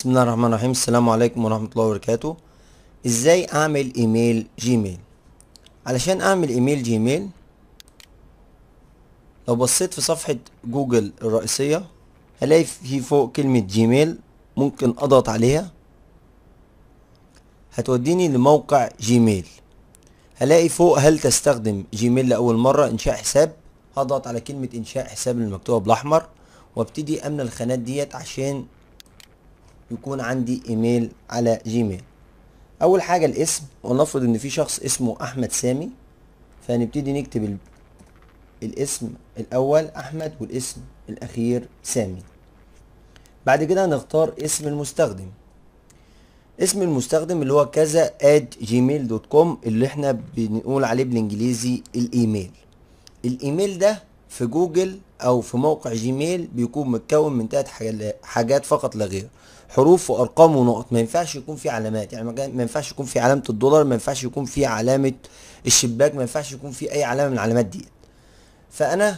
بسم الله الرحمن الرحيم السلام عليكم ورحمة الله وبركاته ازاي اعمل ايميل جيميل علشان اعمل ايميل جيميل لو بصيت في صفحة جوجل الرئيسية هلاقي في فوق كلمة جيميل ممكن اضغط عليها هتوديني لموقع جيميل هلاقي فوق هل تستخدم جيميل لأول مرة انشاء حساب هضغط على كلمة انشاء حساب المكتوبة بالاحمر وابتدي امن الخانات ديت عشان يكون عندي ايميل على جيميل اول حاجه الاسم ونفرض ان في شخص اسمه احمد سامي فنبتدي نكتب الاسم الاول احمد والاسم الاخير سامي بعد كده هنختار اسم المستخدم اسم المستخدم اللي هو كذا اد جيميل دوت كوم اللي احنا بنقول عليه بالانجليزي الايميل الايميل ده في جوجل او في موقع جيميل بيكون متكون من ثلاث حاجات فقط لا غير حروف وارقام ونقط ما ينفعش يكون في علامات يعني ما ينفعش يكون في علامه الدولار ما ينفعش يكون في علامه الشباك ما ينفعش يكون في اي علامه من العلامات دي فانا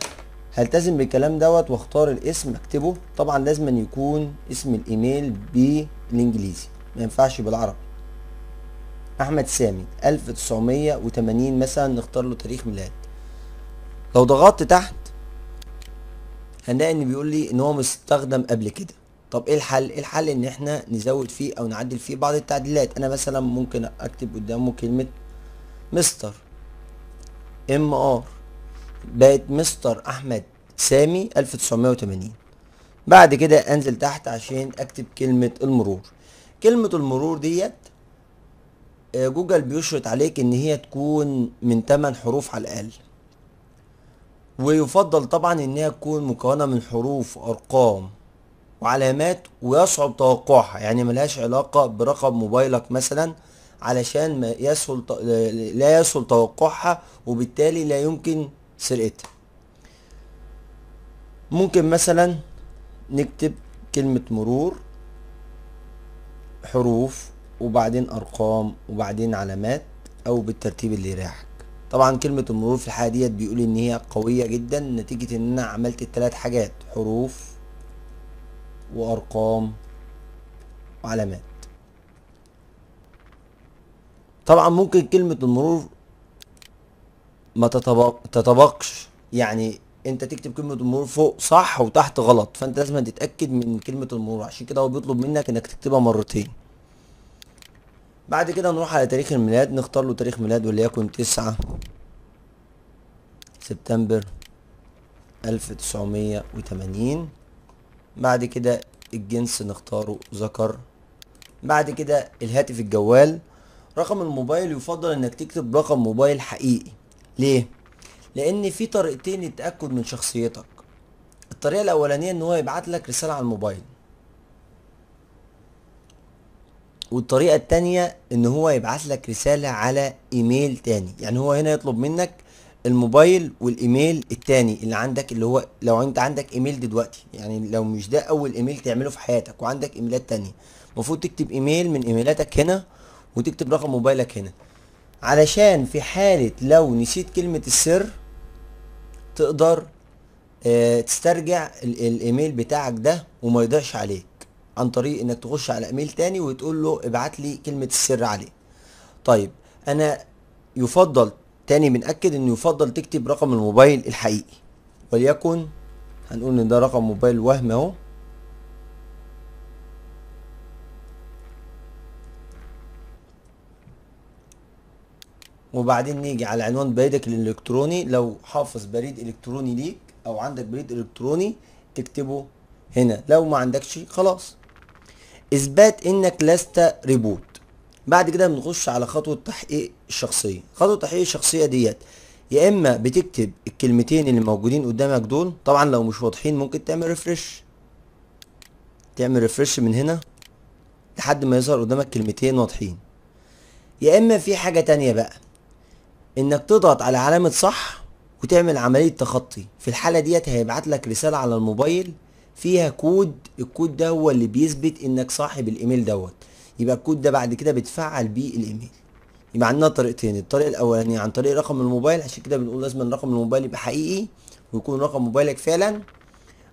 هلتزم بالكلام دوت واختار الاسم اكتبه طبعا لازم أن يكون اسم الايميل بالانجليزي ما ينفعش بالعربي احمد سامي 1980 مثلا نختار له تاريخ ميلاد لو ضغطت تحت هنلاقي ان بيقول لي ان هو مستخدم قبل كده طب ايه الحل إيه الحل ان احنا نزود فيه او نعدل فيه بعض التعديلات انا مثلا ممكن اكتب قدامه كلمه مستر ام ار بقت مستر احمد سامي 1980 بعد كده انزل تحت عشان اكتب كلمه المرور كلمه المرور ديت آه، جوجل بيشرط عليك ان هي تكون من 8 حروف على الاقل ويفضل طبعا انها تكون مكونة من حروف وارقام وعلامات ويصعب توقعها يعني ملهاش علاقة برقم موبايلك مثلا علشان ما يسهل لا يسهل توقعها وبالتالي لا يمكن سرقتها ممكن مثلا نكتب كلمة مرور حروف وبعدين ارقام وبعدين علامات او بالترتيب اللي يريحك طبعا كلمة المرور في الحالة ديت بيقول ان هي قوية جدا نتيجة ان انا عملت التلات حاجات حروف وارقام وعلامات طبعا ممكن كلمة المرور ما تتطابقش يعني انت تكتب كلمة المرور فوق صح وتحت غلط فانت لازم تتأكد من كلمة المرور عشان كده هو بيطلب منك انك تكتبها مرتين بعد كده نروح على تاريخ الميلاد نختار له تاريخ ميلاد وليكن تسعة سبتمبر ألف تسعمية وتمانين بعد كده الجنس نختاره ذكر بعد كده الهاتف الجوال رقم الموبايل يفضل انك تكتب رقم موبايل حقيقي ليه لان في طريقتين للتاكد من شخصيتك الطريقه الاولانيه ان هو يبعت لك رساله على الموبايل والطريقه التانية ان هو يبعث لك رساله على ايميل تاني يعني هو هنا يطلب منك الموبايل والايميل التاني اللي عندك اللي هو لو انت عندك ايميل دلوقتي يعني لو مش ده اول ايميل تعمله في حياتك وعندك ايميلات تانية المفروض تكتب ايميل من ايميلاتك هنا وتكتب رقم موبايلك هنا علشان في حالة لو نسيت كلمة السر تقدر آه، تسترجع الايميل بتاعك ده وما يضيعش عليك عن طريق انك تخش على ايميل تاني وتقول له ابعت لي كلمه السر عليه طيب انا يفضل تاني بنأكد انه يفضل تكتب رقم الموبايل الحقيقي وليكن هنقول ان ده رقم موبايل وهم اهو وبعدين نيجي على عنوان بريدك الالكتروني لو حافظ بريد الكتروني ليك او عندك بريد الكتروني تكتبه هنا لو ما عندكش خلاص اثبات انك لست ريبوت بعد كده بنخش على خطوه تحقيق الشخصيه خطوه تحقيق الشخصيه ديت يا اما بتكتب الكلمتين اللي موجودين قدامك دول طبعا لو مش واضحين ممكن تعمل ريفرش تعمل ريفرش من هنا لحد ما يظهر قدامك كلمتين واضحين يا اما في حاجه تانية بقى انك تضغط على علامه صح وتعمل عمليه تخطي في الحاله ديت هيبعت لك رساله على الموبايل فيها كود الكود ده هو اللي بيثبت انك صاحب الايميل دوت يبقى الكود ده بعد كده بتفعل بيه الايميل يبقى عندنا طريقتين الطريق الاولاني عن طريق رقم الموبايل عشان كده بنقول لازم رقم الموبايل يبقى حقيقي ويكون رقم موبايلك فعلا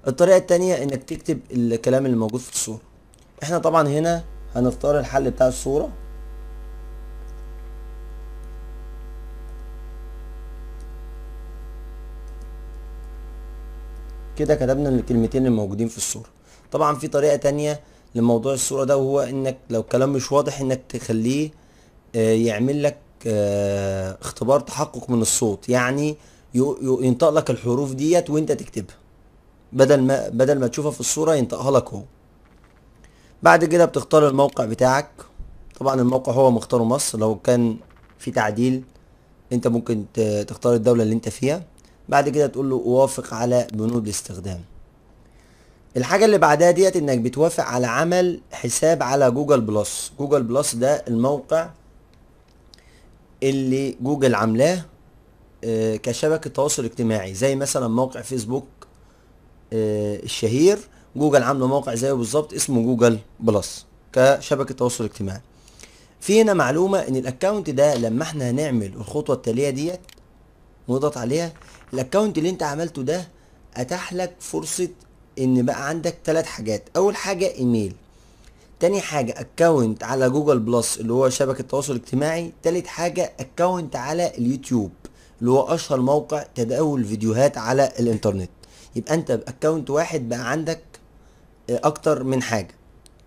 الطريقه الثانيه انك تكتب الكلام اللي موجود في الصوره احنا طبعا هنا هنختار الحل بتاع الصوره كده كتبنا الكلمتين الموجودين في الصورة طبعا في طريقة تانية لموضوع الصورة ده وهو انك لو الكلام مش واضح انك تخليه آه، يعمل لك آه، اختبار تحقق من الصوت يعني ينطق لك الحروف ديت وانت تكتبها بدل ما بدل ما تشوفها في الصورة ينطقها لك هو بعد كده بتختار الموقع بتاعك طبعا الموقع هو مختاره مصر لو كان في تعديل انت ممكن تختار الدولة اللي انت فيها بعد كده تقول له اوافق على بنود الاستخدام الحاجة اللي بعدها ديت انك بتوافق على عمل حساب على جوجل بلس جوجل بلس ده الموقع اللي جوجل عاملاه آه، كشبكة تواصل اجتماعي زي مثلا موقع فيسبوك آه، الشهير جوجل عامله موقع زيه بالظبط اسمه جوجل بلس كشبكة تواصل اجتماعي في هنا معلومة ان الاكونت ده لما احنا هنعمل الخطوة التالية ديت نضغط عليها الاكونت اللي انت عملته ده اتاح لك فرصه ان بقى عندك ثلاث حاجات اول حاجه ايميل تاني حاجة اكونت على جوجل بلس اللي هو شبكة التواصل الاجتماعي تالت حاجة اكونت على اليوتيوب اللي هو اشهر موقع تداول فيديوهات على الانترنت يبقى انت باكونت واحد بقى عندك آه، اكتر من حاجة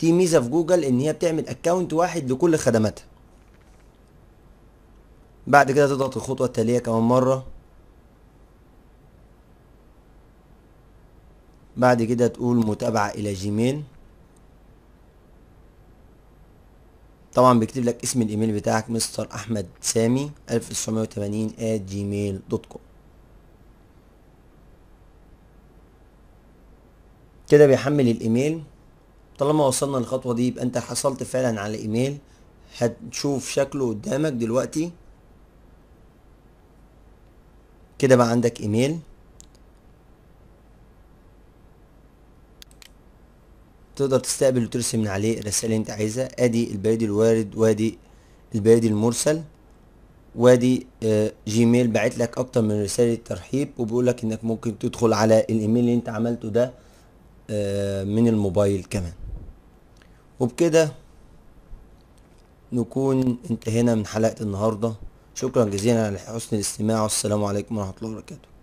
دي ميزة في جوجل ان هي بتعمل اكونت واحد لكل خدماتها بعد كده تضغط الخطوة التالية كمان مرة بعد كده تقول متابعة الى جيميل طبعا بيكتب لك اسم الايميل بتاعك مستر احمد سامي 1980 at دوت كوم كده بيحمل الايميل طالما وصلنا للخطوة دي يبقى انت حصلت فعلا على ايميل هتشوف شكله قدامك دلوقتي كده بقى عندك ايميل تقدر تستقبل وترسم من عليه الرسائل اللي انت عايزها ادي البريد الوارد وادي البريد المرسل وادي آه، جيميل بعت لك اكتر من رساله ترحيب وبيقول لك انك ممكن تدخل على الايميل اللي انت عملته ده آه، من الموبايل كمان وبكده نكون انتهينا من حلقه النهارده شكرا جزيلا على حسن الاستماع والسلام عليكم ورحمه الله وبركاته